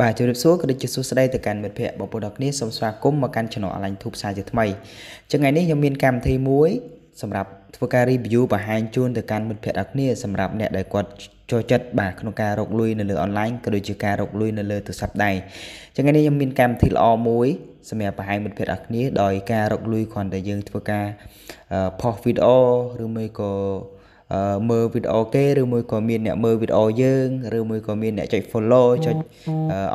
បាទជម្រាបសួរក៏ដូចជាសួស្តីទៅកាន់មិត្តភ័ក្តិបងប្អូនទាំងគ្នាសូមស្វាគមន៍មកកាន់ Channel អាឡាញ់ទូផ្សាយជាថ្មីចឹងថ្ងៃនេះខ្ញុំមានកម្មវិធីមួយ សម្រាប់ធ្វើការ review បង្ហាញជូនទៅកាន់មិត្តភ័ក្តិទាំងគ្នាសម្រាប់អ្នកដែលគាត់ចូលចិត្តបាទក្នុងការរកលុយនៅលើ online ក៏ដូចជាការរកលុយនៅលើទូរស័ព្ទដៃចឹងថ្ងៃនេះខ្ញុំមានកម្មវិធីល្អមួយសម្រាប់បង្ហាញមិត្តភ័ក្តិទាំងគ្នាដោយការរកលុយគ្រាន់តែយើងធ្វើការផុសវីដេអូឬមួយក៏មើលវីដេអូគេឬមួយក៏មានអ្នកមើលវីដេអូយើងឬមួយក៏មានអ្នកចុច follow ចុច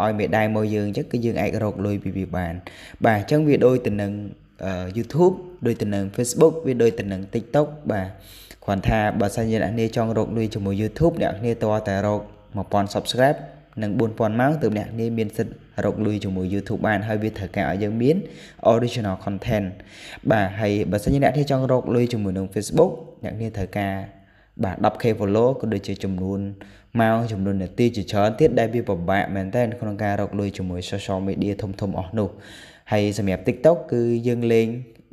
ឲ្យមេដៃមកយើងអញ្ចឹងគឺយើងអាចរកលុយពីវាបានបាទអញ្ចឹងវាដូចទៅនឹង YouTube ដូចទៅនឹង Facebook វាដូចទៅនឹង TikTok បាទគ្រាន់ថាបើសិនជាអ្នកនាងចង់រកលុយជាមួយ YouTube អ្នកនាងតើតែរក1000 subscribe និង4000ម៉ោងទើបអ្នកនាងមានសិទ្ធិរកលុយជាមួយ YouTube បានហើយវាត្រូវការឲ្យយើងមាន original content បាទហើយបើសិនជាអ្នកនាងចង់រកលុយជាមួយនឹង Facebook អ្នកនាងត្រូវការបាទ 10k follow ក៏ដូចជាចំនួនម៉ោងចំនួននាទីជាច្រើនទៀតដែលវាពិបាកមែនទែនក្នុងការរកលុយជាមួយ social media ធំៗអស់នោះហើយសម្រាប់ TikTok គឺយើងលេង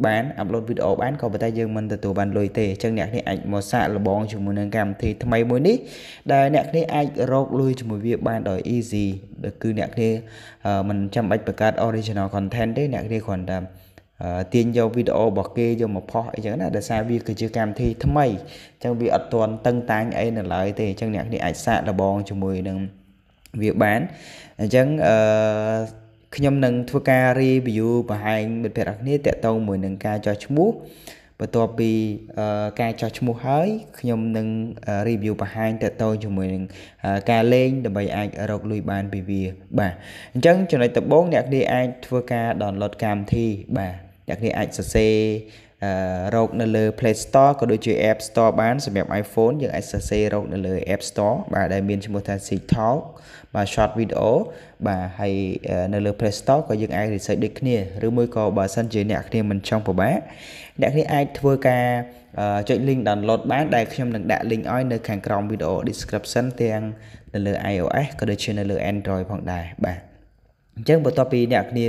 បានអាប់ឡូតវីដេអូបានក៏ប៉ុន្តែយើងមិនទទួលបានលុយទេអញ្ចឹងអ្នកនេះអាចមកសាកល្បងជាមួយនឹងកម្មវិធីថ្មីមួយនេះដែលអ្នកនេះអាចរកលុយជាមួយវាបានដោយ easy គឺអ្នកនេះមិនចាំបាច់បង្កើត original content ទេអ្នកនេះគ្រាន់តែទាញយកវីដេអូរបស់គេយកមកផុសអីចឹងណាដោយសារវាគឺជាកម្មវិធីថ្មីអញ្ចឹងវាអត់ទាន់តឹងតាញអីនៅឡើយទេអញ្ចឹងអ្នកនេះអាចសាកល្បងជាមួយនឹងវាបានអញ្ចឹងអឺខ្ញុំនឹងធ្វើការ review បង្ហាញមិត្តភក្តិអ្នកតកតងមួយនឹងការចោះឈ្មោះបន្ទាប់ពីការចោះឈ្មោះហើយខ្ញុំនឹង review បង្ហាញតទៅជាមួយនឹងការលេង ដើម្បីអាចរកលុយបានពីវាបាទអញ្ចឹងចំណុចដំបូងអ្នកនេះអាចធ្វើការ download កម្មវិធីបាទអ្នកគ្នាអាចសរសេររកនៅលើ Play Store ក៏ដូចជា App Store បានសម្រាប់ iPhone យើងអាចសរសេររកនៅលើ App Store បាទដែលមានឈ្មោះថា TikTok បាទ Short Video បាទហើយនៅលើ Play Store ក៏យើងអាច research ដូចគ្នាឬមួយក៏បើសិនជាអ្នកគ្នាមិនចង់ពិបាកអ្នកគ្នាអាចធ្វើការចុច link download បានដែលខ្ញុំនឹងដាក់ link ឲ្យនៅខាងក្រោម video description ទាំងនៅលើ iOS ក៏ដូចជានៅលើ Android ផងដែរបាទអញ្ចឹងបន្ទាប់ពីអ្នកគ្នា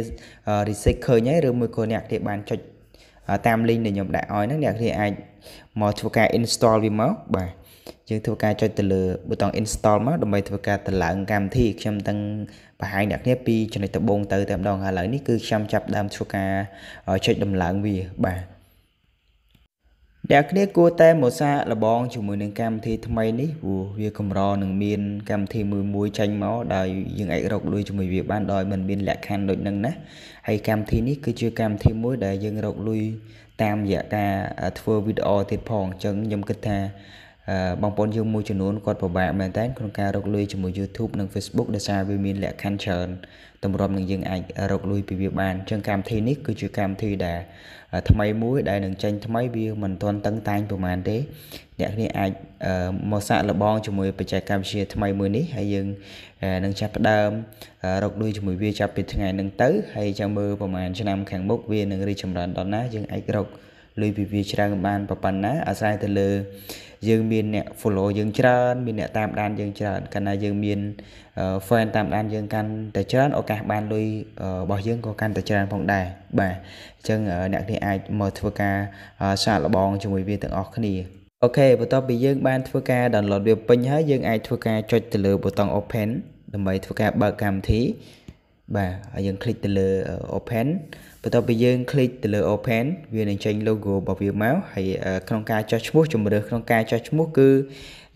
reset ឃើញហើយឬមួយក៏អ្នកគ្នាបានចុចតាម link ដែលខ្ញុំដាក់ឲ្យហ្នឹងអ្នកគ្នាអាចមកធ្វើការ install វាមកបាទយើងធ្វើការចុចទៅលើប៊ូតុង install មកដើម្បីធ្វើការតម្លើងកម្មវិធីខ្ញុំទាំងបង្ហាញអ្នកគ្នាពីចំណុចដំបូងទៅតែម្ដងហើយឥឡូវនេះគឺខ្ញុំចាប់ដើមធ្វើការចុចតម្លើងវាបាទអ្នកគ្នាគួរតែមសាលបងជាមួយនឹងកម្មវិធីថ្មីនេះព្រោះវាកម្រនឹងមាន កម្មវិធីមួយមួយចេញមកដោយយើងអាចរកលុយជាមួយវាបានដោយមិនមានលក្ខខណ្ឌដូចនឹងណាហើយកម្មវិធីនេះគឺជាកម្មវិធីមួយដែលយើងរកលុយតាមរយៈការធ្វើវីដេអូទៀតផងអញ្ចឹងខ្ញុំគិតថាបងប្អូនយើងមួយចំនួនគាត់ពិបាកមែនតើក្នុងការរកលុយជាមួយ YouTube និង Facebook ដោយសារវាមានលក្ខខណ្ឌច្រើនតម្រាំនឹងយើងអាចរកលុយពីវាបានអញ្ចឹងកម្មវិធីនេះគឺជាកម្មវិធីដែលថ្មីមួយដែលនឹងចេញថ្មីវាមិនទាន់តឹងតែងប្រហែលទេអ្នកគ្នាអាចមកសាកល្បងជាមួយបច្ចេកវិទ្យាថ្មីមួយនេះហើយយើងនឹងចាប់ផ្ដើមរកលុយជាមួយវាចាប់ពីថ្ងៃនឹងទៅហើយចាំមើលប្រហែលឆ្នាំខាងមុខវានឹងរីកចម្រើនដល់ណាយើងអាចរកលុយលុយពីវាច្រើនបានប៉ុណ្ណាអាស្រ័យទៅលើ យើងមានអ្នក follow យើងច្រើន មានអ្នកតាមដានយើងច្រើនកាលណាយើងមាន fan តាមដានយើងកាន់តែច្រើនឱកាសបានលុយរបស់យើងក៏កាន់តែច្រើនផងដែរបាទអញ្ចឹងអ្នកនេះអាចមកធ្វើការ សាកល្បងជាមួយវាទាំងអស់គ្នាអូខេបន្ទាប់ពីយើងបានធ្វើការ download វាពេញហើយយើងអាចធ្វើការចុចទៅលើប៊ូតុង open ដើម្បីធ្វើការបើកកម្មវិធីបាទហើយយើងคลิกទៅលើ open បន្ទាប់ពីយើងคลิกទៅលើ open វានឹងចេញ logo របស់វាមកហើយក្នុងការចោះឈ្មោះជំរើសក្នុងការចោះឈ្មោះគឺ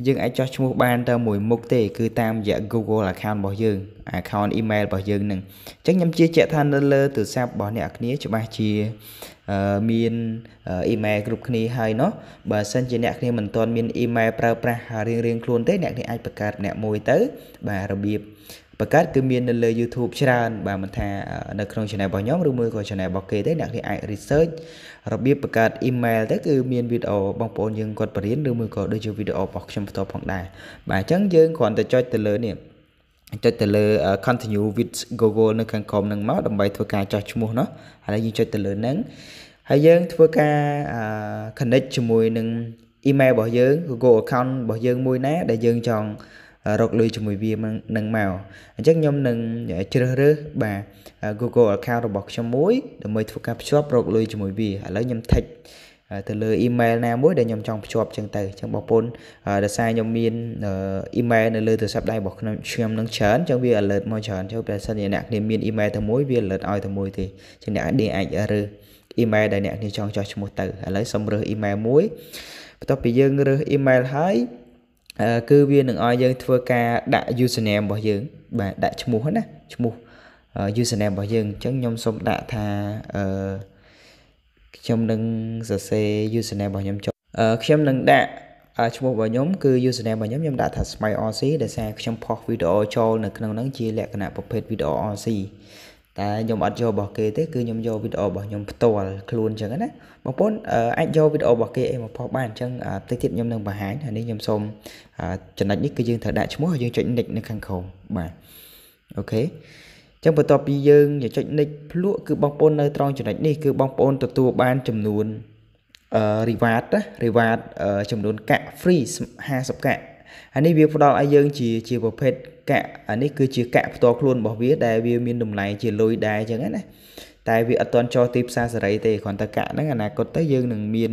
យើងអាចចោះឈ្មោះបានតែមួយមុខទេ គឺតាមរយៈ Google account របស់យើង account email របស់យើងនឹងអញ្ចឹងខ្ញុំជឿជាក់ថានៅលើទូរស័ព្ទរបស់អ្នកគ្នា ច្បាស់ជាមានអ៊ីមែលគ្រប់គ្នាហើយเนาะបើសិនជាអ្នកគ្នាមិនទាន់មានអ៊ីមែលប្រើប្រាស់រៀងៗខ្លួនទេអ្នកគ្នាអាចបង្កើតម្នាក់មួយទៅបាទរបៀបបង្កើតគឺមាននៅលើ YouTube ច្រើនបាទមិនថានៅក្នុង channel របស់ខ្ញុំឬមួយក៏ channel របស់គេទេអ្នកគ្នាអាច research របៀបបង្កើត email ទៅគឺមានវីដេអូបងប្អូនយើងគាត់បរៀនឬមួយក៏ដូចជាវីដេអូរបស់ខ្ញុំផ្ទាល់ផងដែរបាទអញ្ចឹងយើងគ្រាន់តែចុចទៅលើនេះចុចទៅលើ continue with Google នៅខាងក្រោមនឹងមកដើម្បី ធ្វើការចោះឈ្មោះណោះឥឡូវយើងចុចទៅលើហ្នឹងហើយយើងធ្វើការ connect ជាមួយនឹង email របស់យើង Google account របស់យើងមួយណាដែលយើងចង់រកលុយជាមួយវានឹងមកអញ្ចឹងខ្ញុំនឹងជ្រើសរើសបាទ Google account របស់ខ្ញុំមួយដើម្បីធ្វើការភ្ជាប់រកលុយជាមួយវាឥឡូវខ្ញុំ text ទៅលើ email ណាមួយដែលខ្ញុំចង់ភ្ជាប់ចឹងទៅអញ្ចឹងបងប្អូនដោយសារខ្ញុំមាន email នៅលើទូរស័ព្ទដៃរបស់ខ្ញុំខ្ញុំនឹងច្រើនអញ្ចឹងវា alert មកច្រើនចូលប្រសិនជាអ្នកគ្នាមាន email ទៅមួយវា alert ឲ្យទៅមួយទេអញ្ចឹងអ្នកគ្នាអាចរើស email ដែលអ្នកគ្នាចង់ចោះឈ្មោះទៅឥឡូវសូមរើស email មួយបន្ទាប់ពីយើងរើស email ហើយគឺវានឹងឲ្យយើងធ្វើការដាក់ username របស់យើងបាទដាក់ឈ្មោះណាឈ្មោះ username របស់យើងអញ្ចឹងខ្ញុំសូមដាក់ថាអឺខ្ញុំនឹងសរសេរ username របស់ខ្ញុំចុះខ្ញុំនឹងដាក់ឈ្មោះរបស់ខ្ញុំគឺ username របស់ខ្ញុំខ្ញុំដាក់ថា smyrc ដែលសារខ្ញុំផុសវីដេអូចូលនៅក្នុងហ្នឹងជាលក្ខណៈប្រភេទវីដេអូ RC តែខ្ញុំអត់យករបស់គេទេគឺខ្ញុំយកវីដេអូរបស់ខ្ញុំផ្ទាល់ខ្លួនអញ្ចឹងណាបងប្អូនអាចយកវីដេអូរបស់គេអីមកផុសបានអញ្ចឹងតិចទៀតខ្ញុំនឹងបង្ហាញហើយនេះខ្ញុំសូមចំណុចនេះគឺយើងត្រូវដាក់ឈ្មោះហើយយើងចុច nick នៅខាងក្រោមបាទអូខេចឹងបន្ទាប់ពីយើងចុច nick ភ្លក់គឺបងប្អូននៅត្រង់ចំណុចនេះគឺបងប្អូនទទួលបាន ចំនួន reward ណា reward ចំនួនកាក់ free 50កាក់ហើយនេះវាផ្ដល់ឲ្យយើងជាជាប្រភេទកាក់អានេះគឺជាកាក់ផ្ទាល់ខ្លួនរបស់វាដែលវាមានតម្លៃជាលុយដែរអញ្ចឹងណាតែវាអត់ទាន់ចោះទីផ្សារសេរី ទេគ្រាន់តែកាក់ហ្នឹងអនាគតទៅយើងនឹងមាន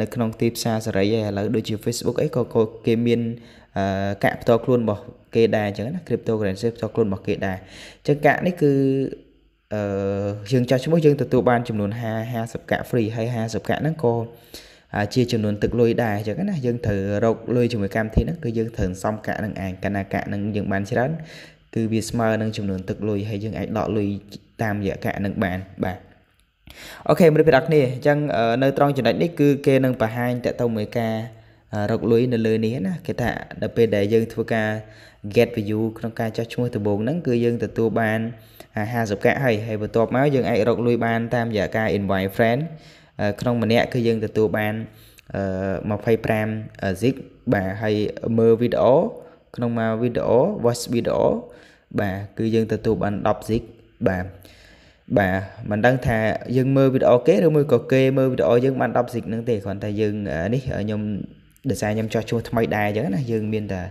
នៅក្នុងទីផ្សារសេរីហើយឥឡូវដូចជា Facebook អីក៏គេមានកាក់ផ្ទាល់ខ្លួនរបស់គេដែរអញ្ចឹងណា cryptocurrency ផ្ទាល់ខ្លួនរបស់គេដែរអញ្ចឹងកាក់នេះគឺអឺយើងចោះឈ្មោះយើងទទួលបានចំនួន50កាក់ free ហើយ50កាក់ហ្នឹងក៏ជាចំនួនទឹកលុយដែរអញ្ចឹងណាយើងត្រូវរកលុយជាមួយកម្មវិធីហ្នឹងគឺយើងត្រូវសំកាក់នឹងឯងកណ្ណាកាក់នឹងយើងបានច្រើនគឺវាស្មើនឹងចំនួនទឹកលុយហើយយើងអាចដកលុយតាមរយៈកាក់នឹងបានបាទអូខេមនុស្សបងប្អូនអញ្ចឹងនៅត្រង់ចំណុចនេះគឺគេនឹងបង្ហាញតទៅមួយការរកលុយនៅលើនេះណាគេថាដល់ពេលដែលយើងធ្វើការ get view ក្នុងការចោះឈ្មោះដំបូងហ្នឹងគឺយើងទទួលបាន50កាក់ហើយហើយបន្ទាប់មកយើងអាចរកលុយបានតាមរយៈការ invite friend ក្នុងម្នាក់គឺយើងទទួលបាន25 zig បាទហើយមើលវីដេអូក្នុងមកវីដេអូ watch វីដេអូបាទគឺយើងទទួលបាន10 zig បាទបាទមិនដឹងថាយើងមើលវីដេអូគេឬមួយក៏គេមើលវីដេអូយើងបាន10 zig ហ្នឹងទេគ្រាន់តែយើងនេះខ្ញុំដោយសារខ្ញុំចោះឈ្មោះថ្មីដែរអញ្ចឹងណាយើងមានតែ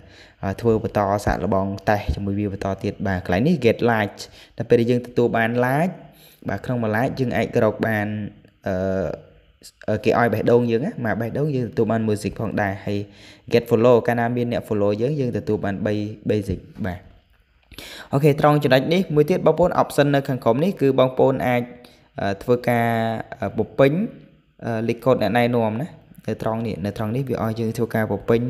ធ្វើបន្តសាក់លបងតេសជាមួយវាបន្តទៀតបាទកន្លែងនេះ get large តែពេលដែលយើងទទួលបាន large បាទក្នុងមួយ large យើងអាចរកបានអឺគេឲ្យបេះដូងយើងណាបេះដូងយើងទទួលបាន music ផងដែរហើយ get follow កាលណាមានអ្នក follow យើងយើងទទួលបាន3 basic បាទអូខេត្រង់ចំណុចនេះមួយទៀតបងប្អូន option នៅខាងក្រុមនេះគឺបងប្អូនអាចធ្វើការបំពេញ link code អ្នកណែនាំណានៅត្រង់នេះនៅត្រង់នេះវាឲ្យយើងធ្វើការបំពេញ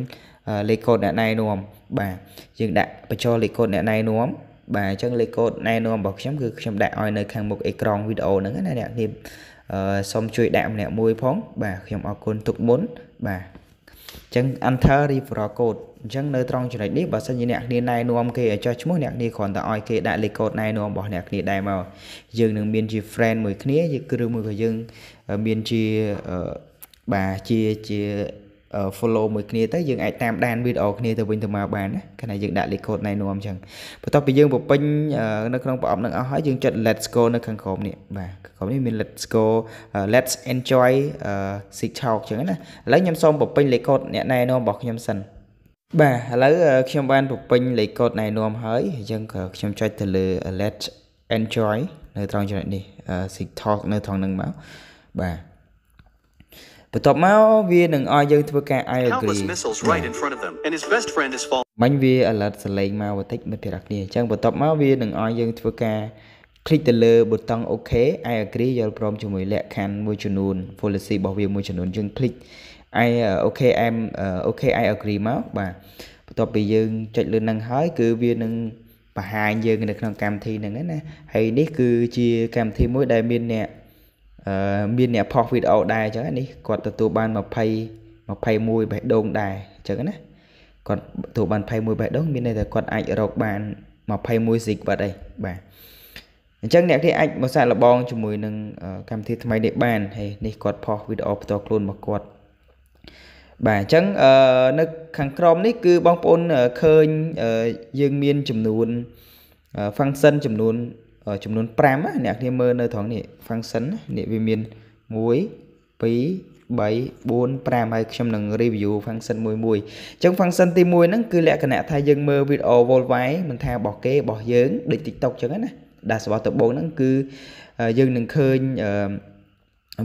លេខកូដអ្នកណែនាំបាទយើងដាក់បញ្ចូលលេខកូដអ្នកណែនាំបាទអញ្ចឹងលេខកូដណែនាំរបស់ខ្ញុំគឺខ្ញុំដាក់ឲ្យនៅខាងមុខអេក្រង់វីដេអូហ្នឹងណាអ្នកនាងសូមជួយដាក់ម្នាក់មួយផងបាទខ្ញុំអរគុណទុកមុនបាទអញ្ចឹង enter referral code អញ្ចឹងនៅត្រង់ចំណុចនេះបើសិនជាអ្នកគ្នាណែនាំគេឲ្យចោះឈ្មោះអ្នកគ្នាគ្រាន់តែឲ្យគេដាក់លេខកូដណែនាំរបស់អ្នកគ្នាដែរមកយើងនឹងមានជា friend មួយគ្នាឬមួយក៏យើងមានជាបាទជាជា follow មួយគ្នាទៅយើងអាចតាមដានវីដេអូគ្នាទៅវិញទៅមកបានណាខណៈយើងដាក់ link code ណែនាំអញ្ចឹងបន្ទាប់ពីយើងបំពេញនៅក្នុងប្រអប់នឹងអស់ហើយយើងចុច let's go នៅខាងក្រោមនេះបាទខាងក្រោមនេះមាន let's go let's enjoy TikTok អញ្ចឹងណាឥឡូវខ្ញុំសូមបំពេញ link code អ្នកណែនាំរបស់ខ្ញុំសិនបាទឥឡូវខ្ញុំបានបំពេញលេខកូដណែនាំហើយអញ្ចឹងក៏ខ្ញុំចុចទៅលើ let enjoy នៅត្រង់ចំណុចនេះ TikTok នៅត្រង់ហ្នឹងមកបាទបន្ទាប់មកវានឹងឲ្យយើងធ្វើការ I agree មិញវា alert សលេងមកបន្តិចមិត្តភក្តិគ្នាអញ្ចឹងបន្ទាប់មកវានឹងឲ្យយើងធ្វើការ click ទៅលើប៊ូតុង OK I agree យល់ព្រមជាមួយលក្ខខណ្ឌមួយចំនួន policy របស់វាមួយចំនួនយើង click I OK I'm OK I agree មកបាទបន្ទាប់ពីយើងចុចលើនឹងហើយគឺវានឹងបង្ហាញយើងនៅក្នុងកម្មវិធីហ្នឹងណាហើយនេះគឺជាកម្មវិធីមួយដែលមានអ្នកអឺមានអ្នកផុសវីដេអូដែរអញ្ចឹងនេះគាត់ទទួលបាន20 21បេះដូងដែរអញ្ចឹងណាគាត់ទទួលបាន21បេះដូងមានន័យថាគាត់អាចរកបាន21 secret អីបាទអញ្ចឹងអ្នកគេអាចមកសាកល្បងជាមួយ នឹង កម្មវិធីថ្មីនេះបានហើយនេះគាត់ផុសវីដេអូផ្ទាល់ខ្លួនរបស់គាត់បាទអញ្ចឹងនៅខាងក្រោមនេះគឺបងប្អូនឃើញយើងមានចំនួន function ចំនួនចំនួន5អ្នកគ្នាមើលនៅត្រង់នេះ function នេះវាមាន1 2 3 4 5ហើយខ្ញុំនឹង review function មួយមួយអញ្ចឹង function ទី1ហ្នឹងគឺលក្ខណៈថាយើងមើល video worldwide មិនថារបស់គេរបស់យើងដូច TikTok អញ្ចឹងណាដាសបោះដបងហ្នឹងគឺយើងនឹងឃើញ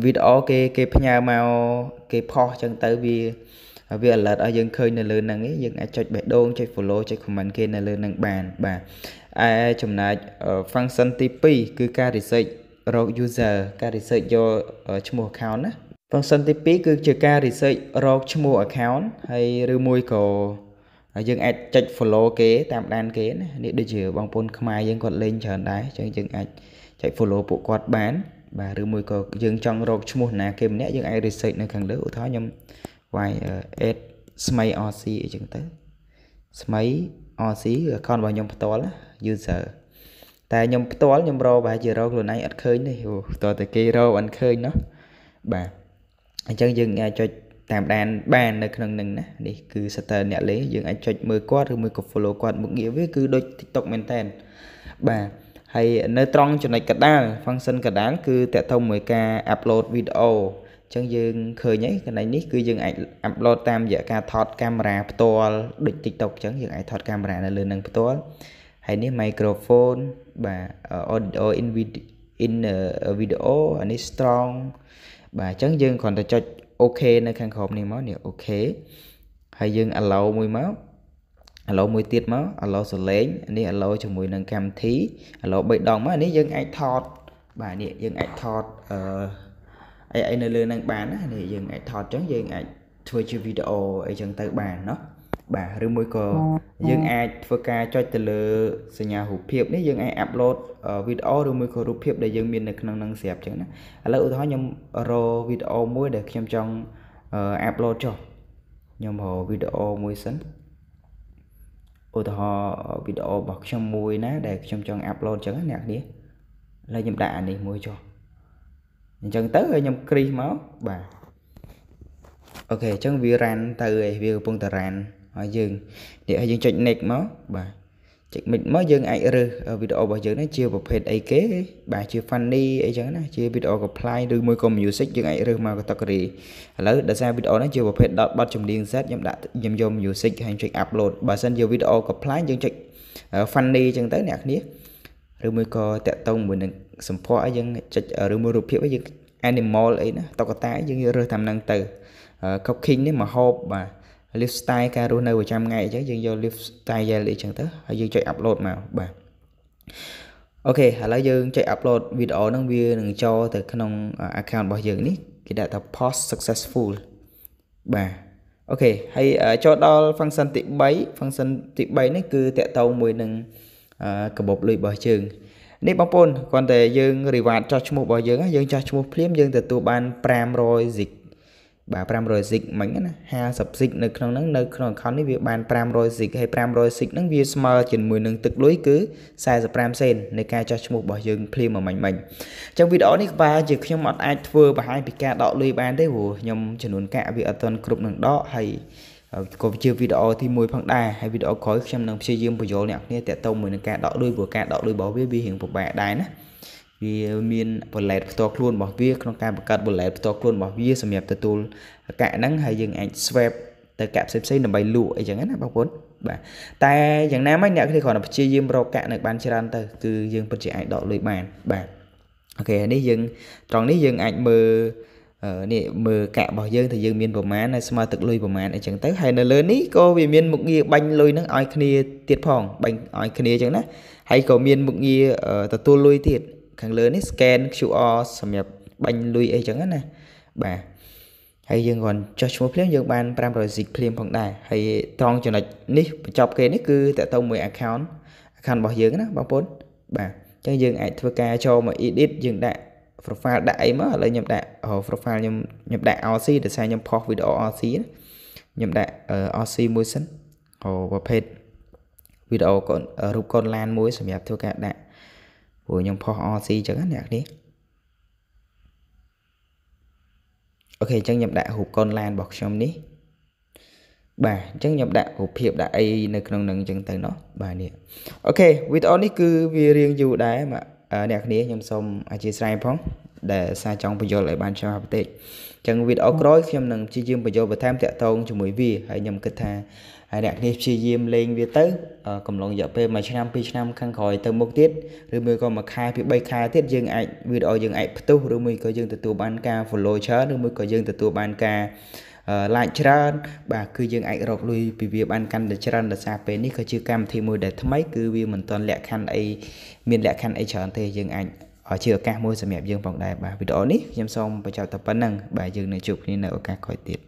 វីដេអូគេគេផ្ញើមកគេផុសអញ្ចឹងទៅវាវា alert ឲ្យយើងឃើញនៅលើហ្នឹងឯងយើងអាចចុចបេះដូងចុច follow ចុច comment គេនៅលើហ្នឹងបានបាទឯចំណែក function ទី2គឺការ research រក user ការ research យកឈ្មោះ account ណា function ទី2គឺជាការ research រកឈ្មោះ account ហើយឬមួយក៏យើងអាចចុច follow គេតាមដានគេណានេះដូចជាបងប្អូនខ្មែរយើងគាត់លេងច្រើនដែរអញ្ចឹងយើងអាចចុច follow ពួកគាត់បានបាទឬមួយក៏យើងចង់រកឈ្មោះណាគេម្នាក់យើងអាច research នៅខាងលើឧទាហរណ៍ខ្ញុំ8ស្មី RC អីចឹងទៅស្មី RC account របស់ខ្ញុំផ្ទាល់ user តែខ្ញុំផ្ទាល់ខ្ញុំរកបែរជារកខ្លួនឯងអត់ឃើញទេអូតើតែគេរកអត់ឃើញណោះបាទអញ្ចឹងយើងអាចចុចតាមដានបាននៅក្នុងនឹងណានេះគឺ setter អ្នកលេងយើងអាចចុចមើលគាត់ឬមួយក៏ follow គាត់មុខងារវាគឺដូច TikTok មែនតើបាទហើយនៅត្រង់ចំណុចកដាល function កដាលគឺតកតងមួយការ upload video ចឹងយើងឃើញហើយកន្លែងនេះគឺយើងអាច upload តាមរយៈការថតកាមេរ៉ាផ្ទាល់ដូច TikTok ចឹងយើងអាចថតកាមេរ៉ានៅលើនឹងផ្ទាល់ហើយនេះ microphone បាទ audio in video in video អានេះ strong បាទចឹងយើងគ្រាន់តែចុច OK នៅខាងក្រោមនេះមកនេះ OK ហើយយើង allow មួយមក allow មួយទៀតមក allow សលេងនេះ allow ជាមួយនឹងកម្មវិធី allow 3ដងមកនេះយើងអាចថតបាទនេះយើងអាចថតអឺអីអីនៅលើហ្នឹងបានណានេះយើងអាចថតចឹងយើងអាចធ្វើជាវីដេអូអីចឹងទៅបានเนาะបាទឬមួយក៏យើងអាចធ្វើការចុចទៅលើសញ្ញារូបភាពនេះយើងអាចអាប់ឡូតវីដេអូឬមួយក៏រូបភាពដែលយើងមាននៅក្នុងនឹងស្រាប់ចឹងណាឥឡូវឧទាហរណ៍ខ្ញុំរកវីដេអូមួយដែលខ្ញុំចង់អាប់ឡូតចុះខ្ញុំរកវីដេអូមួយសិនឧទាហរណ៍វីដេអូរបស់ខ្ញុំមួយណាដែលខ្ញុំចង់អាប់ឡូតចឹងណាអ្នកនេះឥឡូវខ្ញុំដាក់អានេះមួយចុះអញ្ចឹងទៅហើយខ្ញុំគ្រីសមកបាទអូខេអញ្ចឹងវារ៉ានទៅឯវាកំពុងតរ៉ានហើយយើងនេះឲ្យយើងចុច next មកបាទចុច mix មកយើងអាចរើសវីដេអូរបស់យើងនេះជាប្រភេទអីគេបាទជា funny អីចឹងណាជាវីដេអូ comply ឬមួយក៏ music យើងអាចរើសមក category ឥឡូវដោយសារវីដេអូនេះជាប្រភេទបទចម្រៀង set ខ្ញុំដាក់ខ្ញុំយក music ហើយចុច upload បើមិនជាវីដេអូ comply យើងចុច funny ចឹងទៅអ្នកគ្នាឬមួយក៏តាក់ទងមួយនឹងសម្ផស្សឲ្យយើងចុចឬមួយរូបភាពឲ្យយើង animal អីណាតុក្កតាយើងរើសតាមហ្នឹងទៅ cooking នេះមកហូបបាទ lifestyle ការរស់នៅប្រចាំថ្ងៃអញ្ចឹងយើងយក lifestyle អីចឹងទៅហើយយើងចុច upload មកបាទអូខេឥឡូវយើងចុច upload វីដេអូហ្នឹងវានឹងចូលទៅក្នុង account របស់យើងនេះគេដាក់ថា post successful បាទអូខេហើយចូលដល់ function ទី3 function ទី3នេះគឺតកតងមួយនឹងកាបូបលុយរបស់យើងនេះបងប្អូនគ្រាន់តែយើង reward ចោះឈ្មោះរបស់យើងយើងចោះឈ្មោះភ្លាមយើងទទួលបាន500 zik បាទ500 zik មិញណា50 zik នៅក្នុងហ្នឹងនៅក្នុង account នេះវាបាន500 zik ហើយ500 zik ហ្នឹងវាស្មើជាមួយនឹងទឹកលុយគឺ45សេននៃការចោះឈ្មោះរបស់យើងភ្លាមមិញមិញអញ្ចឹងវីដេអូនេះបាទជាខ្ញុំអត់អាចធ្វើបង្ហាញពីការដកលុយបានទេព្រោះខ្ញុំចំនួនកាក់វាអត់ទាន់គ្រប់នឹងដកហើយក៏ជាវីដេអូទី1ផងដែរហើយវីដេអូក្រោយខ្ញុំនឹងព្យាយាមបញ្យល់អ្នកគ្នាតកតមួយនឹងការដកលុយព្រោះការដកលុយរបស់វាវារៀងពិបាកដែរណាវាមាន bullet ផ្ទាល់ខ្លួនរបស់វាក្នុងការបង្កើត bullet ផ្ទាល់ខ្លួនរបស់វាសម្រាប់ទទួលកាក់ហ្នឹងហើយយើងអាច swap ទៅកាក់ផ្សេងផ្សេងដើម្បីលក់អីចឹងណាបងប្អូនបាទតែយ៉ាងណាមិញអ្នកគ្នាគ្រាន់តែព្យាយាមរកកាក់នៅបានច្រើនទៅគឺយើងពិតជាអាចដកលុយបានបាទអូខេនេះយើងត្រង់នេះយើងអាចមើលនេះមើលកាក់របស់យើងថាយើងមានប្រមាណហើយស្មើទឹកលុយប្រមាណអីចឹងទៅហើយនៅលើនេះក៏វាមានមុខងារបាញ់លុយហ្នឹងឲ្យគ្នាទៀតផងបាញ់ឲ្យគ្នាចឹងណាហើយក៏មានមុខងារទទួលលុយទៀតខាងលើនេះ scan QR សម្រាប់បាញ់លុយអីចឹងណាបាទហើយយើងគាត់ចុះឈ្មោះភ្លាមយើងបាន500 zig ភ្លាមផងដែរហើយត្រង់ចំណុចនេះបញ្ចប់គេនេះគឺតទៅមួយ account account របស់យើងណាបងប្អូនបាទអញ្ចឹងយើងអាចធ្វើការចូលមក edit យើងដាក់ profile ដាក់អីមកឥឡូវខ្ញុំដាក់ profile ខ្ញុំខ្ញុំដាក់ RC ដោយសារខ្ញុំផុសវីដេអូ RC ខ្ញុំដាក់ RC មួយសិនអូប្រភេទវីដេអូកូនរូបកូនឡានមួយសម្រាប់ធ្វើការដាក់ព្រោះខ្ញុំផុស RC អញ្ចឹងណាអ្នកនេះអូខេអញ្ចឹងខ្ញុំដាក់រូបកូនឡានរបស់ខ្ញុំនេះបាទអញ្ចឹងខ្ញុំដាក់រូបភាពដាក់អីនៅក្នុងនឹងអញ្ចឹងទៅណោះបាទនេះអូខេវីដេអូនេះគឺវារៀងយូរដែរបាទអ្នកគ្នាខ្ញុំសូមអធិស្ឋានផងដែលសារចង់បញ្យល់ឲ្យបានច្បាស់បន្តិចអញ្ចឹងវីដេអូក្រោយខ្ញុំនឹងព្យាយាមបញ្យល់បន្ថែមតាក់ទងជាមួយវាហើយខ្ញុំគិតថាហើយអ្នកគ្នាព្យាយាមលេងវាទៅកំឡុងរយៈពេល1ឆ្នាំ2ឆ្នាំខាងក្រោយទៅមុខទៀតឬមួយក៏1ខែពី3ខែទៀតយើងអាចវីដេអូយើងអាចផ្ទុះឬមួយក៏យើងទទួលបានការ follow ច្រើនឬមួយក៏យើងទទួលបានការឡាយច្រើនបាទគឺយើងអាចរកលុយពីវាបានកាន់តែច្រើនដោយសារពេលនេះក៏ជាកម្មវិធីមួយដែលថ្មី គឺវាមិនទាន់លក្ខខណ្ឌអីមានលក្ខខណ្ឌអីច្រើនទេយើងអាចជាឱកាសមួយសម្រាប់យើងផងដែរបាទវីដេអូនេះខ្ញុំសូមបញ្ចប់តែប៉ុណ្្នឹងបាទយើងនៅជួបគ្នានៅឱកាសក្រោយទៀត